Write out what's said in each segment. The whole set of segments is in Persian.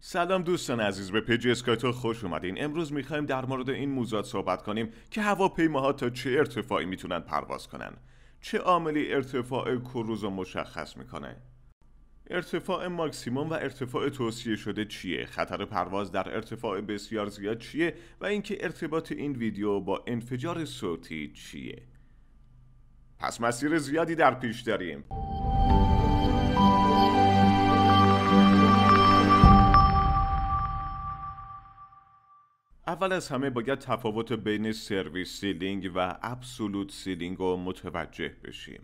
سلام دوستان عزیز به پیج اسکایتو خوش اومدین امروز میخوایم در مورد این موضوعات صحبت کنیم که هواپیماها تا چه ارتفاعی میتونن پرواز کنن چه عاملی ارتفاع کروز رو مشخص میکنه ارتفاع ماکسیموم و ارتفاع توصیه شده چیه خطر پرواز در ارتفاع بسیار زیاد چیه و اینکه ارتباط این ویدیو با انفجار صوتی چیه پس مسیر زیادی در پیش داریم اول از همه باید تفاوت بین سرویس سیلینگ و ابسولوت سیلینگ رو متوجه بشیم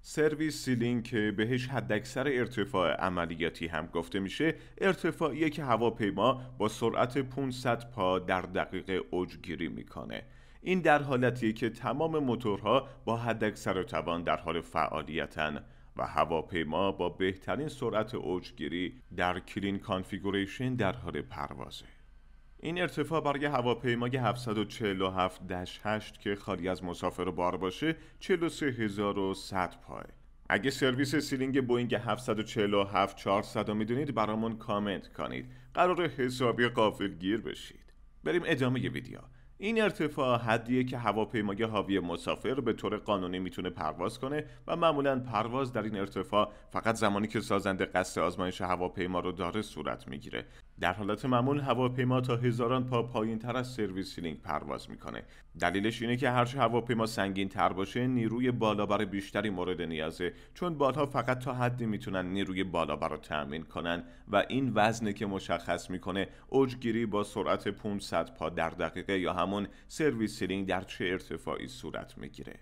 سرویس سیلینگ که بهش حداکثر ارتفاع عملیاتی هم گفته میشه ارتفاعیه که هواپیما با سرعت 500 پا در دقیقه اوجگیری میکنه این در حالتیه که تمام موتورها با حداکثر توان در حال فعالیتن و هواپیما با بهترین سرعت اوجگیری در کلین کانفیگوریشن در حال پروازه این ارتفاع برای هواپیمای 747 8 که خالی از مسافر بار باشه 43100 پای اگه سرویس سیلینگ بوینگ 747 400 میدونید برامون کامنت کنید قرار حسابی قافل گیر بشید بریم ادامه ویدیو این ارتفاع حدیه که هواپیمای حاوی مسافر به طور قانونی میتونه پرواز کنه و معمولا پرواز در این ارتفاع فقط زمانی که سازنده قصد آزمایش هواپیما رو داره صورت میگیره در حالت معمول هواپیما تا هزاران پا پایین تر از سرویس سیلینگ پرواز میکنه دلیلش اینه که هرچه هواپیما سنگین تر باشه نیروی بالابر بیشتری مورد نیازه چون بالها فقط تا حدی میتونن نیروی بالابر رو تأمین کنن و این وزنه که مشخص میکنه اوجگیری با سرعت 500 پا در دقیقه یا همون سرویس سیلینگ در چه ارتفاعی صورت میگیره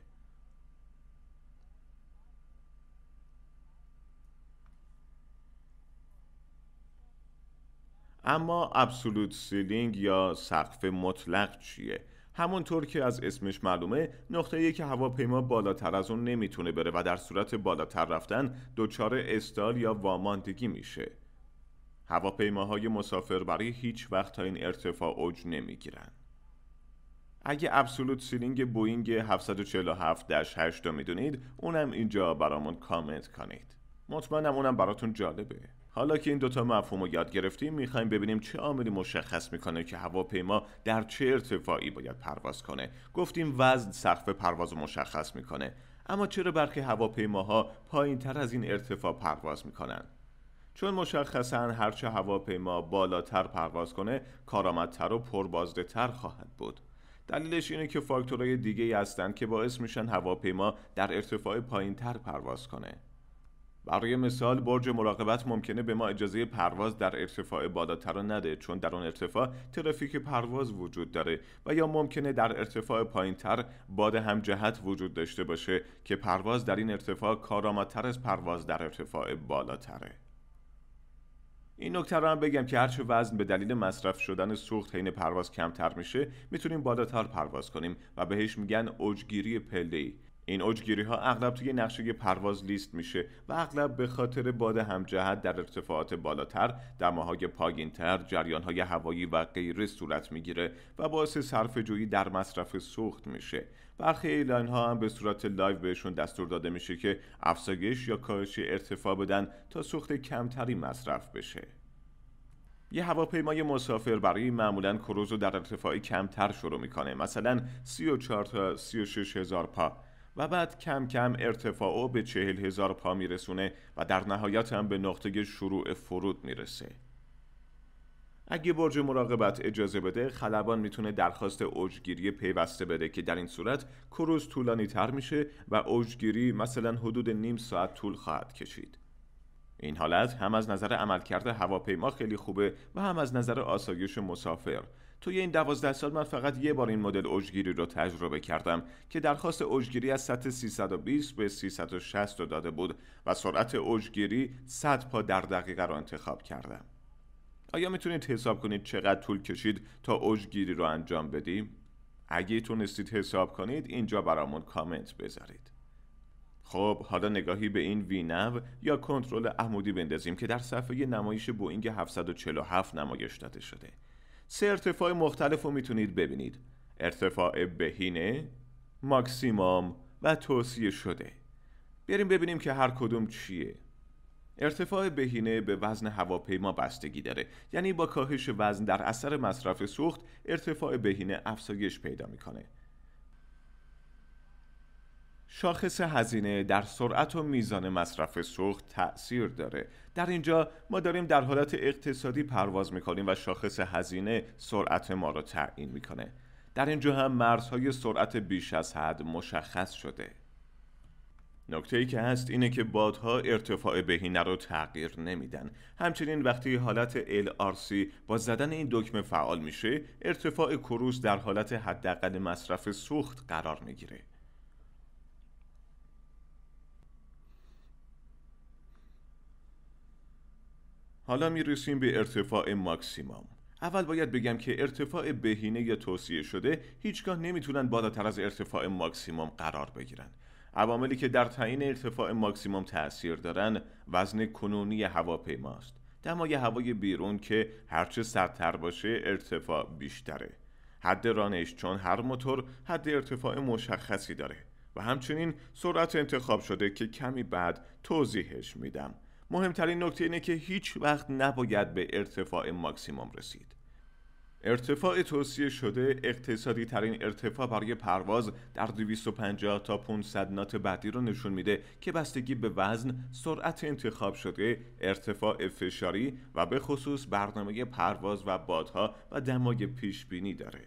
اما ابسولوت سیلینگ یا سقف مطلق چیه همونطور که از اسمش معلومه نقطه که هواپیما بالاتر از اون نمیتونه بره و در صورت بالاتر رفتن دچار استال یا واماندگی میشه هواپیماهای مسافر برای هیچ وقت تا این ارتفاع اوج نمیگیرن اگه ابسولوت سیلینگ بوینگ 747 8 میدونید اونم اینجا برامون کامنت کنید مطمئنم اونم براتون جالبه حالا که این دوتا مفهوم رو یاد گرفتیم میخوایم ببینیم چه عاملی مشخص میکنه که هواپیما در چه ارتفاعی باید پرواز کنه گفتیم وزن سقف پرواز رو مشخص میکنه اما چرا برخی هواپیماها پایین تر از این ارتفاع پرواز میکنن چون مشخصا هرچه هواپیما بالاتر پرواز کنه کارآمدتر و پربازدهتر خواهد بود دلیلش اینه که فاکتورهای دیگه ای هستند که باعث میشن هواپیما در ارتفاع پایین پرواز کنه برای مثال برج مراقبت ممکنه به ما اجازه پرواز در ارتفاع بالاتر نده چون در آن ارتفاع ترافیک پرواز وجود داره و یا ممکنه در ارتفاع پایینتر باد جهت وجود داشته باشه که پرواز در این ارتفاع کارآمدتر از پرواز در ارتفاع بالاتره این نکته رو هم بگم که هرچه وزن به دلیل مصرف شدن سوخت حین پرواز کمتر میشه میتونیم بالاتر پرواز کنیم و بهش میگن اوجگیری پله این اوجگیری ها اغلب توی نقشه پرواز لیست میشه و اغلب به خاطر باد همجهت در ارتفاعات بالاتر دماهای تر، جریان های هوایی و غیره صورت میگیره و باعث صرف جویی در مصرف سوخت میشه برخی ایلان ها هم به صورت لایو بهشون دستور داده میشه که افزایش یا کاهش ارتفاع بدن تا سوخت کمتری مصرف بشه یه هواپیمای مسافر برای معمولا کروز رو در ارتفاعی کمتر شروع میکنه مثلا 34 تا 36 هزار پا و بعد کم کم ارتفاع او به چهل هزار پا میرسونه و در نهایت هم به نقطه شروع فرود میرسه اگه برج مراقبت اجازه بده خلبان میتونه درخواست اوجگیری پیوسته بده که در این صورت کروز طولانی تر میشه و اوجگیری مثلا حدود نیم ساعت طول خواهد کشید این حالت هم از نظر عملکرد هواپیما خیلی خوبه و هم از نظر آسایش مسافر توی این دوازده سال من فقط یه بار این مدل اوجگیری رو تجربه کردم که درخواست اوجگیری از سطح 320 به 360 رو داده بود و سرعت اوجگیری 100 پا در دقیقه رو انتخاب کردم آیا میتونید حساب کنید چقدر طول کشید تا اوجگیری رو انجام بدیم؟ اگه تونستید حساب کنید اینجا برامون کامنت بذارید خب حالا نگاهی به این وینو یا کنترل عمودی بندازیم که در صفحه نمایش بوینگ 747 نمایش داده شده سه ارتفاع مختلف رو میتونید ببینید ارتفاع بهینه، ماکسیموم و توصیه شده بریم ببینیم که هر کدوم چیه ارتفاع بهینه به وزن هواپیما بستگی داره یعنی با کاهش وزن در اثر مصرف سوخت ارتفاع بهینه افزایش پیدا میکنه شاخص هزینه در سرعت و میزان مصرف سوخت تاثیر داره در اینجا ما داریم در حالت اقتصادی پرواز میکنیم و شاخص هزینه سرعت ما را تعیین میکنه در اینجا هم مرزهای سرعت بیش از حد مشخص شده نکته ای که هست اینه که بادها ارتفاع بهینه رو تغییر نمیدن همچنین وقتی حالت LRC با زدن این دکمه فعال میشه ارتفاع کروز در حالت حداقل مصرف سوخت قرار میگیره حالا میرسیم به ارتفاع ماکسیموم اول باید بگم که ارتفاع بهینه یا توصیه شده هیچگاه نمیتونن بالاتر از ارتفاع ماکسیموم قرار بگیرن عواملی که در تعیین ارتفاع ماکسیموم تاثیر دارن وزن کنونی هواپیماست دمای هوای بیرون که هرچه سردتر باشه ارتفاع بیشتره حد رانش چون هر موتور حد ارتفاع مشخصی داره و همچنین سرعت انتخاب شده که کمی بعد توضیحش میدم مهمترین نکته اینه که هیچ وقت نباید به ارتفاع ماکسیموم رسید ارتفاع توصیه شده اقتصادی ترین ارتفاع برای پرواز در 250 تا 500 نات بعدی رو نشون میده که بستگی به وزن، سرعت انتخاب شده، ارتفاع فشاری و به خصوص برنامه پرواز و بادها و دمای پیش بینی داره.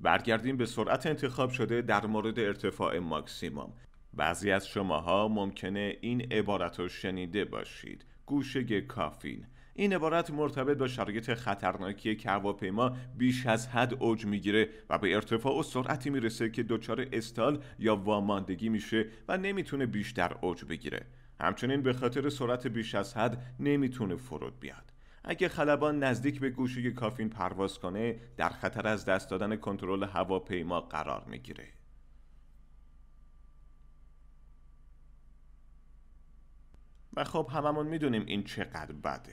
برگردیم به سرعت انتخاب شده در مورد ارتفاع ماکسیموم بعضی از شماها ممکنه این عبارت رو شنیده باشید گوشه کافین این عبارت مرتبط با شرایط خطرناکی که هواپیما بیش از حد اوج میگیره و به ارتفاع و سرعتی میرسه که دچار استال یا واماندگی میشه و نمیتونه بیشتر اوج بگیره همچنین به خاطر سرعت بیش از حد نمیتونه فرود بیاد اگه خلبان نزدیک به گوشه کافین پرواز کنه در خطر از دست دادن کنترل هواپیما قرار میگیره و خب هممون میدونیم این چقدر بده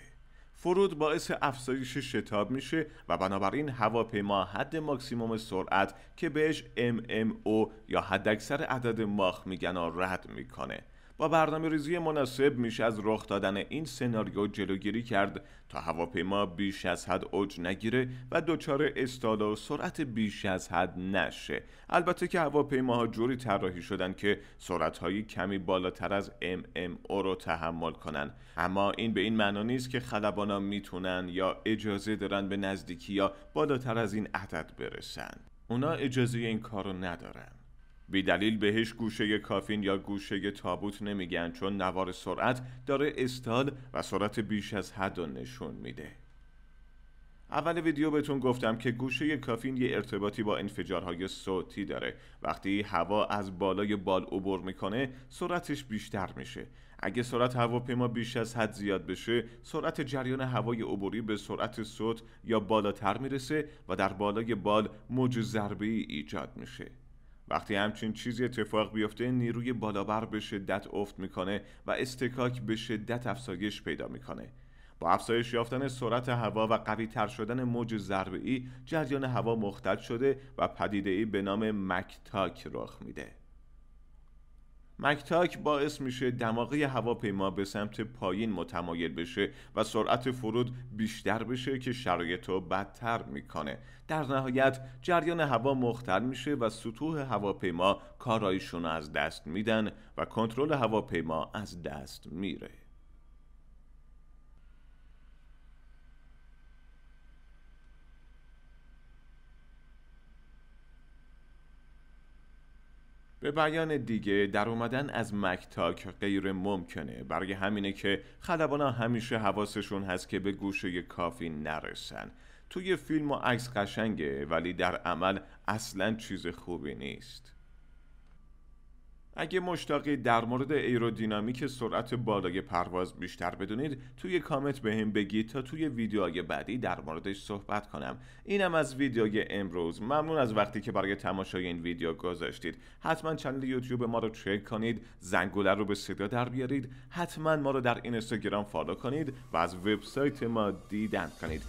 فرود باعث افزایش شتاب میشه و بنابراین هواپیما حد ماکسیموم سرعت که بهش MMO یا حداکثر عدد ماخ میگن رد میکنه با برنامه ریزی مناسب میشه از رخ دادن این سناریو جلوگیری کرد تا هواپیما بیش از حد اوج نگیره و دچار استال و سرعت بیش از حد نشه البته که هواپیماها جوری طراحی شدن که سرعتهایی کمی بالاتر از MMO رو تحمل کنن اما این به این معنا نیست که ها میتونن یا اجازه دارن به نزدیکی یا بالاتر از این عدد برسن اونا اجازه این کار رو ندارن بی دلیل بهش گوشه کافین یا گوشه تابوت نمیگن چون نوار سرعت داره استاد و سرعت بیش از حد نشون میده اول ویدیو بهتون گفتم که گوشه کافین یه ارتباطی با انفجارهای صوتی داره وقتی هوا از بالای بال عبور میکنه سرعتش بیشتر میشه اگه سرعت هواپیما بیش از حد زیاد بشه سرعت جریان هوای عبوری به سرعت صوت یا بالاتر میرسه و در بالای بال موج ای ایجاد میشه وقتی همچین چیزی اتفاق بیفته نیروی بالابر به شدت افت میکنه و استکاک به شدت افزایش پیدا میکنه با افزایش یافتن سرعت هوا و قوی تر شدن موج ضربه ای جریان هوا مختل شده و پدیده ای به نام مکتاک رخ میده مکتاک باعث میشه دماغه هواپیما به سمت پایین متمایل بشه و سرعت فرود بیشتر بشه که شرایط رو بدتر میکنه در نهایت جریان هوا مختل میشه و سطوح هواپیما کارایشون از دست میدن و کنترل هواپیما از دست میره به بیان دیگه در اومدن از مکتاک غیر ممکنه برای همینه که خلبانا همیشه حواسشون هست که به گوشه کافی نرسن توی فیلم و عکس قشنگه ولی در عمل اصلا چیز خوبی نیست اگه مشتاقی در مورد ایرودینامیک سرعت بالای پرواز بیشتر بدونید توی کامنت به هم بگید تا توی ویدیوهای بعدی در موردش صحبت کنم اینم از ویدیوی امروز ممنون از وقتی که برای تماشای این ویدیو گذاشتید حتما چنل یوتیوب ما رو چک کنید زنگوله رو به صدا در بیارید حتما ما رو در اینستاگرام فالو کنید و از وبسایت ما دیدن کنید